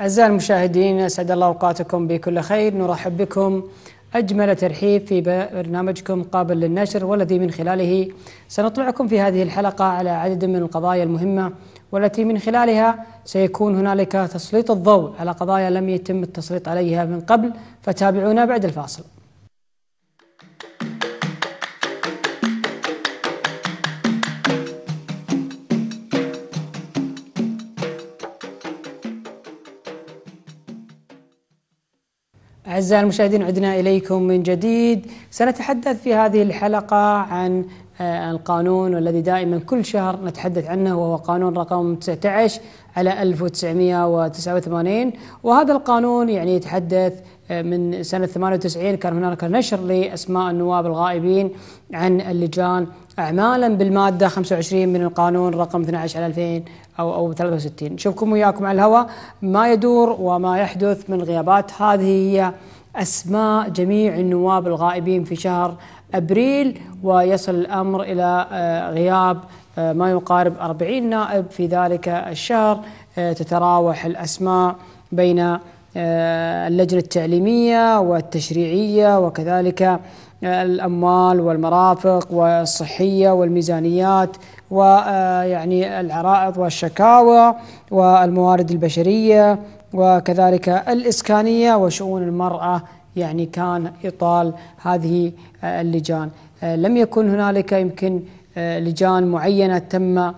أعزائي المشاهدين أسعد الله أوقاتكم بكل خير نرحب بكم أجمل ترحيب في برنامجكم قابل للنشر والذي من خلاله سنطلعكم في هذه الحلقة على عدد من القضايا المهمة والتي من خلالها سيكون هنالك تسليط الضوء على قضايا لم يتم التسليط عليها من قبل فتابعونا بعد الفاصل أعزائي المشاهدين عدنا إليكم من جديد سنتحدث في هذه الحلقة عن آه، القانون والذي دائما كل شهر نتحدث عنه وهو قانون رقم 19 على 1989 وهذا القانون يعني يتحدث من سنة 98 كان هناك نشر لأسماء النواب الغائبين عن اللجان أعمالا بالمادة 25 من القانون رقم 12 على 2000 أو أو 63 نشوفكم وياكم على الهواء ما يدور وما يحدث من غيابات هذه هي أسماء جميع النواب الغائبين في شهر أبريل ويصل الأمر إلى آه، غياب آه، ما يقارب 40 نائب في ذلك الشهر آه، تتراوح الأسماء بين آه، اللجنة التعليمية والتشريعية وكذلك آه، الأموال والمرافق والصحية والميزانيات ويعني آه، العرائض والشكاوى والموارد البشرية وكذلك الإسكانية وشؤون المرأة يعني كان إطال هذه اللجان لم يكن هنالك يمكن لجان معينة تم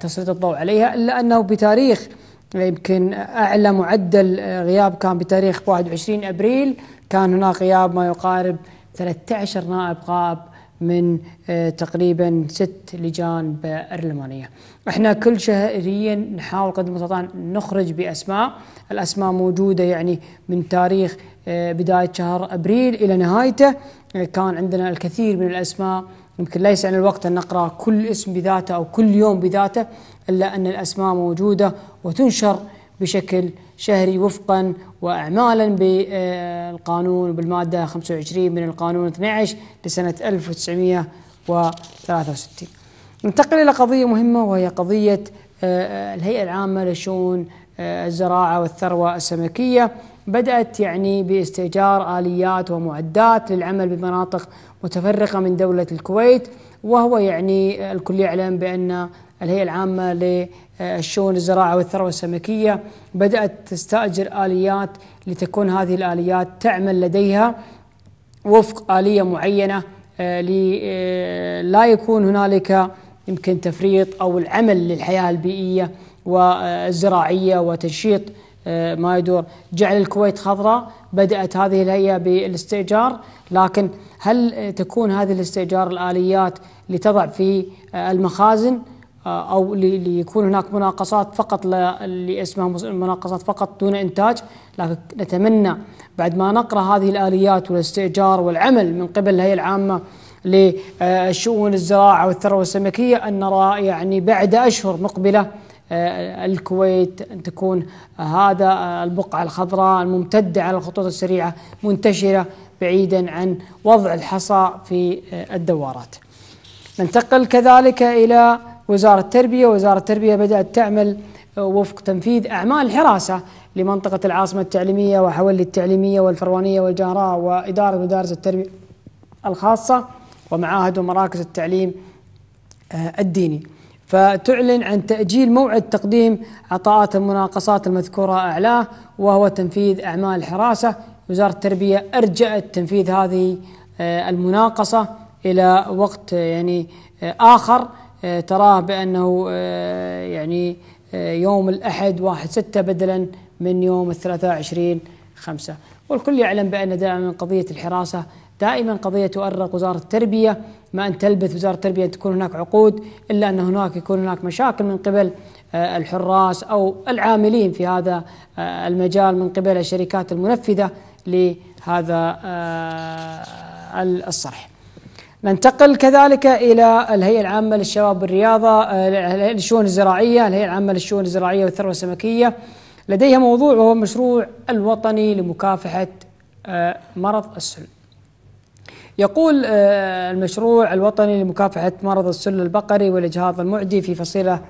تسليط الضوء عليها إلا أنه بتاريخ يمكن اعلى معدل آه، غياب كان بتاريخ 21 ابريل كان هناك غياب ما يقارب 13 نائب غائب من آه، تقريبا ست لجان برلمانيه. احنا كل شهريا نحاول قدر المستطاع نخرج باسماء، الاسماء موجوده يعني من تاريخ آه، بدايه شهر ابريل الى نهايته، كان عندنا الكثير من الاسماء يمكن ليس عن الوقت أن نقرأ كل اسم بذاته أو كل يوم بذاته إلا أن الأسماء موجودة وتنشر بشكل شهري وفقا وأعمالا بالقانون بالمادة 25 من القانون 12 لسنة 1963 ننتقل إلى قضية مهمة وهي قضية آه، آه، الهيئة العامة لشؤون آه، الزراعة والثروة السمكية بدأت يعني باستئجار آليات ومعدات للعمل بمناطق متفرقة من دولة الكويت وهو يعني الكل يعلم بأن الهيئة العامة للشؤون الزراعة والثروة السمكية بدأت تستأجر آليات لتكون هذه الآليات تعمل لديها وفق آلية معينة آه، آه، لا يكون هنالك يمكن تفريط أو العمل للحياة البيئية والزراعية وتنشيط آه، ما يدور جعل الكويت خضراء بدأت هذه الهيئة بالاستئجار لكن هل تكون هذه الاستئجار الآليات لتضع في آه، المخازن آه، أو ليكون هناك مناقصات فقط اللي اسمها مناقصات فقط دون إنتاج لكن نتمنى بعد ما نقرأ هذه الآليات والاستئجار والعمل من قبل الهيئة العامة للشؤون الزراعة والثروة السمكية أن نرى يعني بعد أشهر مقبلة آه، الكويت أن تكون هذا البقعة الخضراء الممتدة على الخطوط السريعة منتشرة بعيدا عن وضع الحصى في آه، الدوارات ننتقل كذلك إلى وزارة التربية وزارة التربية بدأت تعمل آه، وفق تنفيذ أعمال الحراسة لمنطقة العاصمة التعليمية وحولي التعليمية والفروانية والجهراء وإدارة مدارس التربية الخاصة ومعاهد ومراكز التعليم الديني فتعلن عن تأجيل موعد تقديم عطاءات المناقصات المذكورة أعلاه وهو تنفيذ أعمال الحراسة وزارة التربية أرجأت تنفيذ هذه آه، المناقصة إلى وقت آه، يعني آه، آخر تراه بأنه يعني يوم الأحد واحد ستة بدلا من يوم الثلاثاء عشرين خمسة والكل يعلم بأن دائما قضية الحراسة دائما قضية تؤرق وزارة التربية ما أن تلبث وزارة التربية أن تكون هناك عقود إلا أن هناك يكون هناك مشاكل من قبل آه، الحراس أو العاملين في هذا آه، المجال من قبل الشركات المنفذة لهذا آه، الصرح ننتقل كذلك إلى الهيئة العامة للشباب والرياضة للشؤون الزراعية الهيئة العامة للشؤون الزراعية والثروة السمكية لديها موضوع وهو المشروع الوطني لمكافحة مرض السل يقول آه، المشروع الوطني لمكافحة مرض السل البقري والإجهاض المعدي في فصيلة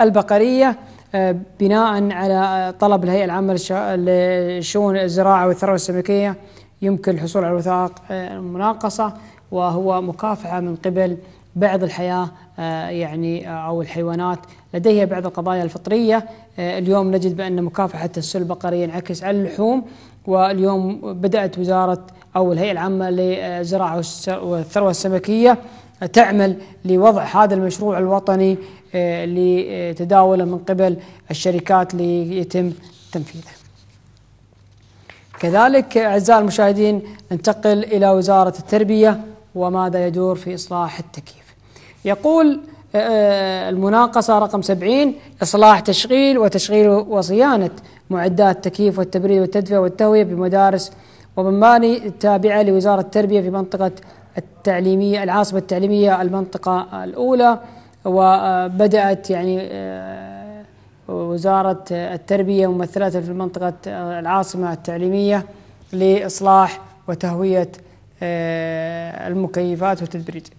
البقرية آه، بناء على طلب الهيئة العامة لشؤون الزراعة والثروة السمكية يمكن الحصول على وثائق آه، مناقصة وهو مكافحة من قبل بعض الحياة يعني أو الحيوانات لديها بعض القضايا الفطرية اليوم نجد بأن مكافحة السل البقري ينعكس على اللحوم واليوم بدأت وزارة أو الهيئة العامة للزراعة والثروة السمكية تعمل لوضع هذا المشروع الوطني آه، لتداوله من قبل الشركات ليتم تنفيذه كذلك أعزائي المشاهدين ننتقل إلى وزارة التربية وماذا يدور في إصلاح التكييف يقول آه، آه، المناقصة رقم 70 إصلاح تشغيل وتشغيل وصيانة معدات تكييف والتبريد والتدفئة والتهوية بمدارس ومباني التابعة لوزارة التربية في منطقة التعليمية العاصمة التعليمية المنطقة الأولى وبدأت يعني آه، وزارة التربية ممثلاتها في منطقة آه، العاصمة التعليمية لإصلاح وتهوية آه، المكيفات والتدريج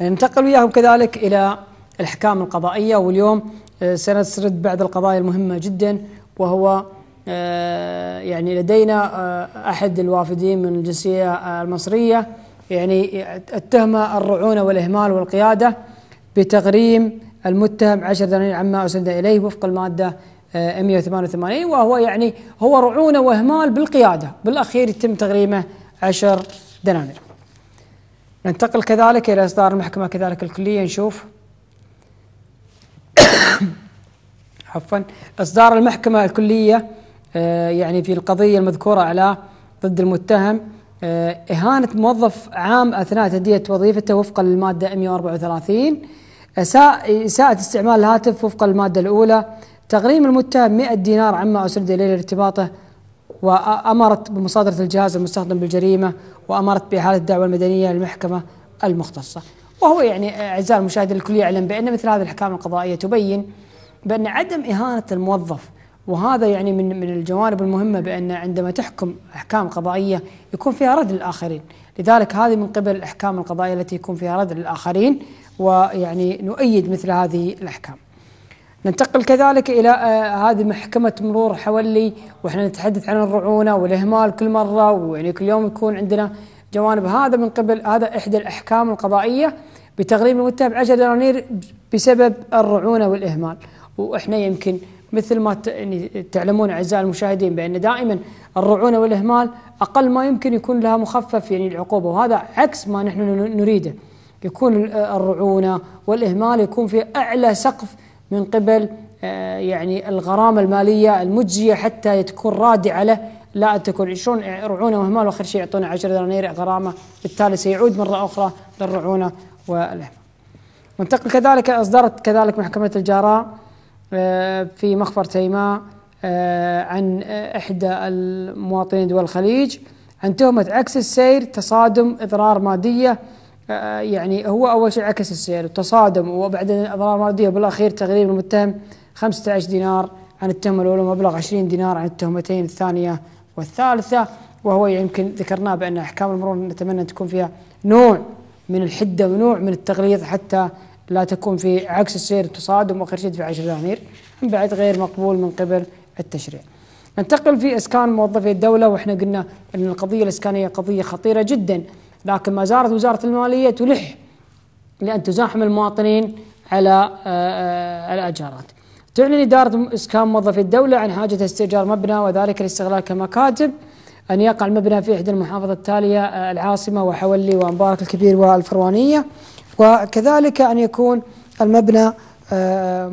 ننتقل وياهم كذلك إلى الأحكام القضائية واليوم آه، سنسرد بعض القضايا المهمة جدا وهو آه، يعني لدينا آه، أحد الوافدين من الجنسية المصرية يعني اتهم الرعونة والإهمال والقيادة بتغريم المتهم عشر دنانير عما أسند إليه وفق المادة 188 وهو يعني هو رعونة وإهمال بالقيادة بالأخير يتم تغريمه عشر دنانير ننتقل كذلك إلى إصدار المحكمة كذلك الكلية نشوف عفوا إصدار المحكمة الكلية آه، يعني في القضية المذكورة على ضد المتهم آه، إهانة موظف عام أثناء تدية وظيفته وفقا للمادة 134 إساءة استعمال الهاتف وفقا للمادة الأولى تغريم المتهم 100 دينار عما أسرد إليه لارتباطه وأمرت بمصادرة الجهاز المستخدم بالجريمة وأمرت بإحالة الدعوة المدنية للمحكمة المختصة وهو يعني اعزائي المشاهد الكل يعلم بان مثل هذه الاحكام القضائيه تبين بان عدم اهانه الموظف وهذا يعني من من الجوانب المهمه بان عندما تحكم احكام قضائيه يكون فيها رد للاخرين، لذلك هذه من قبل الاحكام القضائيه التي يكون فيها رد للاخرين ويعني نؤيد مثل هذه الاحكام. ننتقل كذلك الى آه، هذه محكمه مرور حولي واحنا نتحدث عن الرعونه والاهمال كل مره ويعني كل يوم يكون عندنا جوانب هذا من قبل هذا إحدى الأحكام القضائية بتغريم المتهم 10 دنانير بسبب الرعونة والإهمال وإحنا يمكن مثل ما يعني تعلمون أعزائي المشاهدين بأن دائما الرعونة والإهمال أقل ما يمكن يكون لها مخفف يعني العقوبة وهذا عكس ما نحن نريده يكون الرعونة والإهمال يكون في أعلى سقف من قبل آه، يعني الغرامة المالية المجزية حتى تكون رادعة له لا تكون 20 رعونه وهمال واخر شيء يعطونا 10 دنانير غرامه بالتالي سيعود مره اخرى للرعونه والهمال. وانتقل كذلك اصدرت كذلك محكمه الجراء آه، في مخفر تيماء آه، عن احدى المواطنين دول الخليج عن تهمه عكس السير تصادم اضرار ماديه آه، يعني هو اول شيء عكس السير وتصادم وبعدين اضرار ماديه وبالاخير تغريب المتهم 15 دينار عن التهمه الاولى ومبلغ 20 دينار عن التهمتين الثانيه والثالثة وهو يمكن ذكرناه بأن أحكام المرونة نتمنى أن تكون فيها نوع من الحدة ونوع من التغليظ حتى لا تكون في عكس السير تصادم وآخر شيء في عشر دنانير من بعد غير مقبول من قبل التشريع ننتقل في اسكان موظفي الدوله واحنا قلنا ان القضيه الاسكانيه قضيه خطيره جدا لكن ما زالت وزاره الماليه تلح لان تزاحم المواطنين على الاجارات. آه، آه، تعلن إدارة إسكان موظفي الدولة عن حاجة استئجار مبنى وذلك الاستغلال كمكاتب أن يقع المبنى في إحدى المحافظة التالية آه، العاصمة وحولي ومبارك الكبير والفروانية وكذلك أن يكون المبنى آه،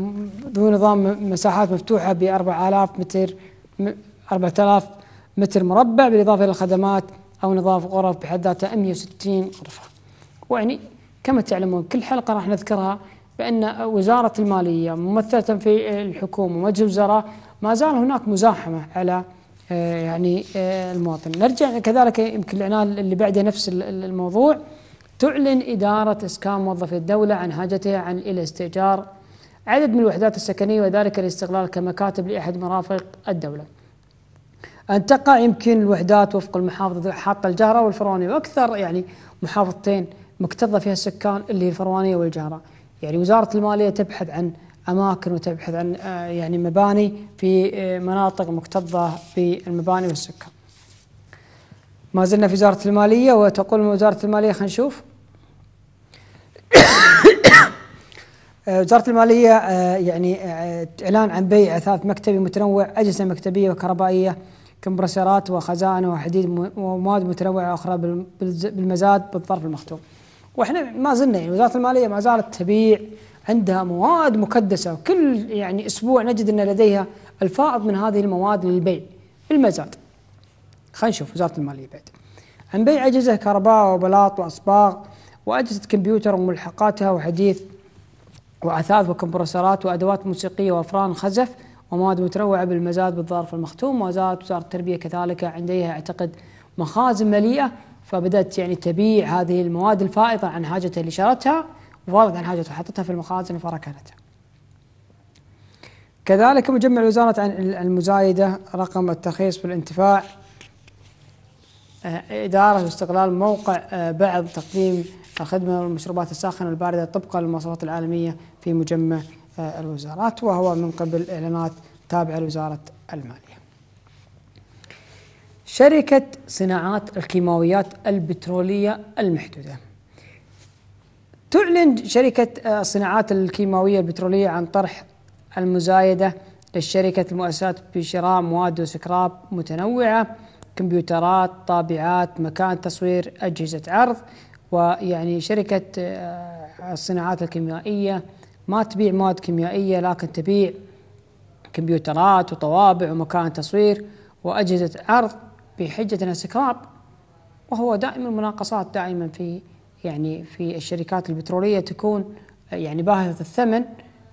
ذو نظام مساحات مفتوحة ب 4000 متر 4000 متر مربع بالإضافة إلى الخدمات أو نظام غرف بحد ذاتها 160 غرفة ويعني كما تعلمون كل حلقة راح نذكرها بأن وزارة المالية ممثلة في الحكومة ومجلس الوزراء ما زال هناك مزاحمة على آه، يعني آه، المواطن نرجع كذلك يمكن الإعلان اللي بعده نفس الموضوع تعلن إدارة إسكان موظفي الدولة عن حاجتها عن إلى استئجار عدد من الوحدات السكنية وذلك الاستغلال كمكاتب لأحد مرافق الدولة أن تقع يمكن الوحدات وفق المحافظة حاطة الجهرة والفروانيه وأكثر يعني محافظتين مكتظة فيها السكان اللي هي الفروانيه والجهرة يعني وزارة المالية تبحث عن أماكن وتبحث عن آه، يعني مباني في آه، مناطق مكتظة بالمباني والسكان ما زلنا في وزارة المالية وتقول وزارة المالية خلينا نشوف آه، وزارة المالية يعني إعلان عن بيع أثاث مكتبي متنوع أجهزة مكتبية وكهربائية كمبرسيرات وخزائن وحديد ومواد متنوعة أخرى بالمزاد بالظرف المختوم واحنا ما زلنا يعني وزاره الماليه ما زالت تبيع عندها مواد مكدسه وكل يعني اسبوع نجد ان لديها الفائض من هذه المواد للبيع بالمزاد. خلينا نشوف وزاره الماليه بعد. عن بيع اجهزه كهرباء وبلاط واصباغ واجهزه كمبيوتر وملحقاتها وحديث واثاث وكمبرسرات وادوات موسيقيه وافران خزف ومواد متنوعه بالمزاد بالظرف المختوم وزاره وزاره التربيه كذلك عندها اعتقد مخازن مليئه فبدأت يعني تبيع هذه المواد الفائضة عن حاجته اللي شرتها وفاضت عن حاجته وحطتها في المخازن وفركنتها كذلك مجمع الوزارة عن المزايدة رقم الترخيص بالانتفاع آه، إدارة واستغلال موقع آه، بعض تقديم الخدمة والمشروبات الساخنة والباردة طبقا للمواصفات العالمية في مجمع آه، الوزارات وهو من قبل إعلانات تابعة لوزارة المال شركة صناعات الكيماويات البترولية المحدودة تعلن شركة الصناعات آه، الكيماوية البترولية عن طرح المزايدة للشركة المؤسسات بشراء مواد وسكراب متنوعة كمبيوترات طابعات مكان تصوير أجهزة عرض ويعني شركة آه، الصناعات الكيميائية ما تبيع مواد كيميائية لكن تبيع كمبيوترات وطوابع ومكان تصوير وأجهزة عرض بحجة الاستقرار وهو دائما مناقصات دائما في يعني في الشركات البترولية تكون يعني باهظة الثمن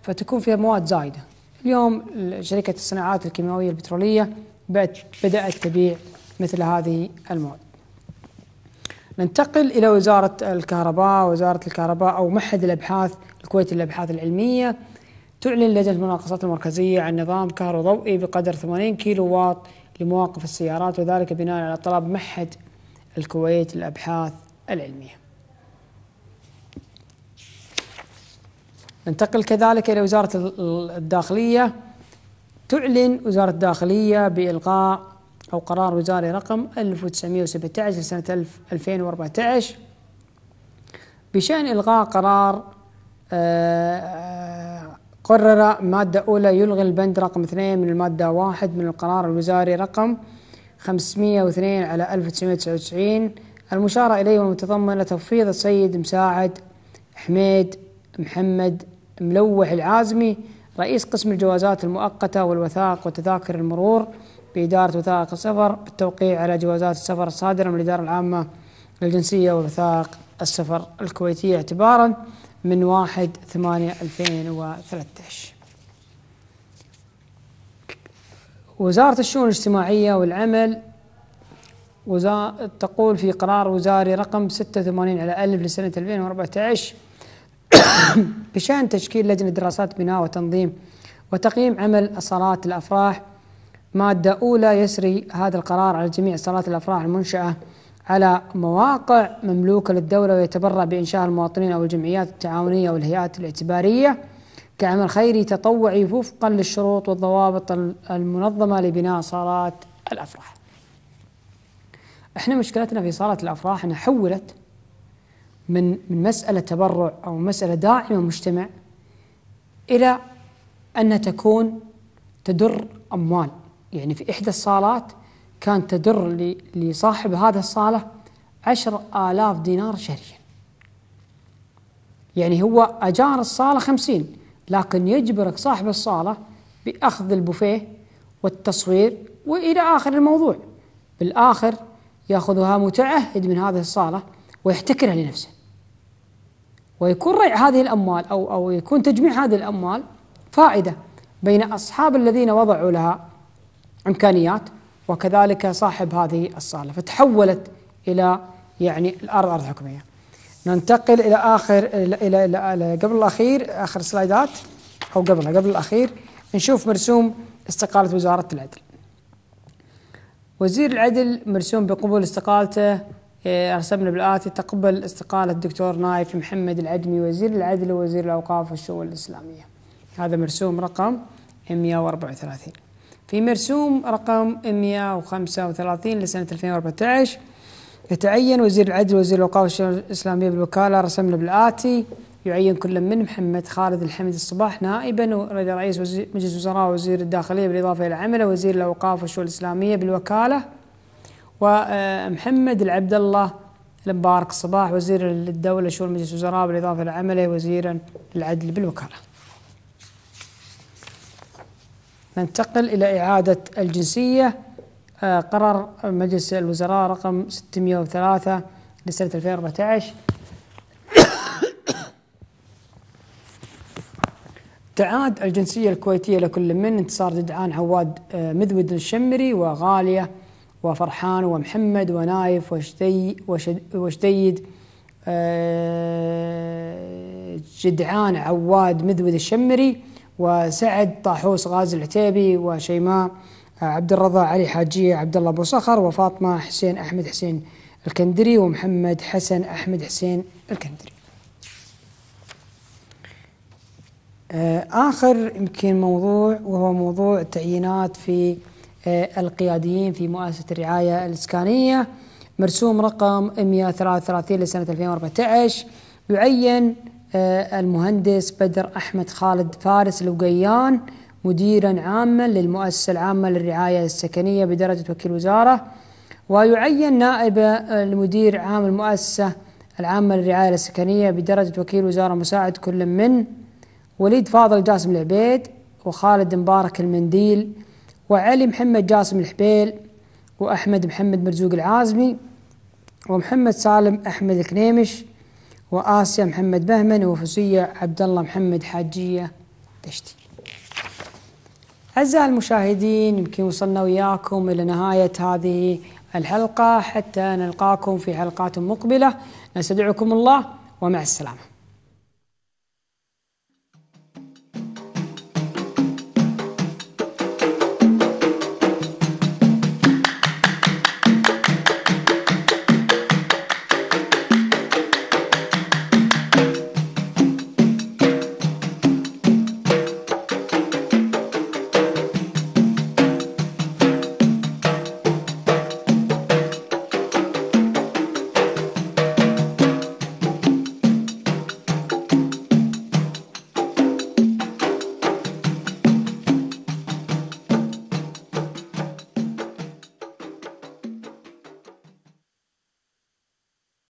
فتكون فيها مواد زايدة اليوم شركة الصناعات الكيماوية البترولية بدأت تبيع مثل هذه المواد ننتقل إلى وزارة الكهرباء وزارة الكهرباء أو معهد الأبحاث الكويتي للأبحاث العلمية تعلن لجنة المناقصات المركزية عن نظام كهروضوئي بقدر 80 كيلو واط لمواقف السيارات وذلك بناء على طلب معهد الكويت للأبحاث العلمية ننتقل كذلك إلى وزارة الداخلية تعلن وزارة الداخلية بإلغاء أو قرار وزاري رقم 1917 لسنة 2014 بشأن إلغاء قرار آه، آه، قرر مادة أولى يلغي البند رقم 2 من المادة 1 من القرار الوزاري رقم 502 على 1999 المشار إليه والمتضمنة تفويض السيد مساعد حميد محمد ملوح العازمي رئيس قسم الجوازات المؤقتة والوثائق وتذاكر المرور بإدارة وثائق السفر بالتوقيع على جوازات السفر الصادرة من الإدارة العامة للجنسية ووثائق السفر الكويتية اعتبارا من 1 8 2013 وزارة الشؤون الاجتماعية والعمل تقول في قرار وزاري رقم 86 على 1000 لسنة 2014 بشأن تشكيل لجنة دراسات بناء وتنظيم وتقييم عمل صالات الأفراح مادة أولى يسري هذا القرار على جميع صالات الأفراح المنشأة على مواقع مملوكة للدولة ويتبرع بإنشاء المواطنين أو الجمعيات التعاونية أو الهيئات الاعتبارية كعمل خيري تطوعي وفقا للشروط والضوابط المنظمة لبناء صالات الأفراح احنا مشكلتنا في صالة الأفراح أنها حولت من من مسألة تبرع أو مسألة داعمة مجتمع إلى أن تكون تدر أموال يعني في إحدى الصالات كان تدر لصاحب هذا الصالة عشر آلاف دينار شهريا يعني هو أجار الصالة خمسين لكن يجبرك صاحب الصالة بأخذ البوفيه والتصوير وإلى آخر الموضوع بالآخر يأخذها متعهد من هذه الصالة ويحتكرها لنفسه ويكون ريع هذه الأموال أو أو يكون تجميع هذه الأموال فائدة بين أصحاب الذين وضعوا لها إمكانيات وكذلك صاحب هذه الصالة فتحولت إلى يعني الأرض أرض حكمية ننتقل إلى آخر إلى, إلى, إلى قبل الأخير آخر سلايدات أو قبلها قبل الأخير نشوف مرسوم استقالة وزارة العدل وزير العدل مرسوم بقبول استقالته إيه، أرسلنا بالآتي تقبل استقالة الدكتور نايف محمد العدمي وزير العدل ووزير الأوقاف والشؤون الإسلامية هذا مرسوم رقم 134 في مرسوم رقم 135 لسنة 2014 يتعين وزير العدل وزير الأوقاف والشؤون الإسلامية بالوكالة رسمنا بالآتي يعين كل من محمد خالد الحمد الصباح نائبا رئيس مجلس الوزراء وزير الداخلية بالإضافة إلى عمله وزير الأوقاف والشؤون الإسلامية بالوكالة ومحمد آه، العبد الله المبارك الصباح وزير الدولة شؤون مجلس الوزراء بالإضافة إلى عمله وزيرا للعدل بالوكالة ننتقل إلى إعادة الجنسية آه، قرار مجلس الوزراء رقم 603 لسنة 2014 تعاد الجنسية الكويتية لكل من انتصار جدعان عواد آه، مذود الشمري وغالية وفرحان ومحمد ونايف وشديد آه، جدعان عواد مذود الشمري وسعد طاحوس غازي العتيبي وشيماء آه، عبد الرضا علي حاجية عبد الله أبو صخر وفاطمة حسين أحمد حسين الكندري ومحمد حسن أحمد حسين الكندري آه، آخر يمكن موضوع وهو موضوع التعيينات في آه، القياديين في مؤسسة الرعاية الإسكانية مرسوم رقم 133 لسنة 2014 يعين آه، المهندس بدر أحمد خالد فارس الوقيان مديرا عاما للمؤسسة العامة للرعاية السكنية بدرجة وكيل وزارة ويعين نائب آه، المدير عام المؤسسة العامة للرعاية السكنية بدرجة وكيل وزارة مساعد كل من وليد فاضل جاسم العبيد وخالد مبارك المنديل وعلي محمد جاسم الحبيل وأحمد محمد مرزوق العازمي ومحمد سالم أحمد الكنيمش وآسيا محمد بهمن وفسية عبد الله محمد حاجية دشتي أعزائي المشاهدين يمكن وصلنا وياكم إلى نهاية هذه الحلقة حتى نلقاكم في حلقات مقبلة نستدعكم الله ومع السلامة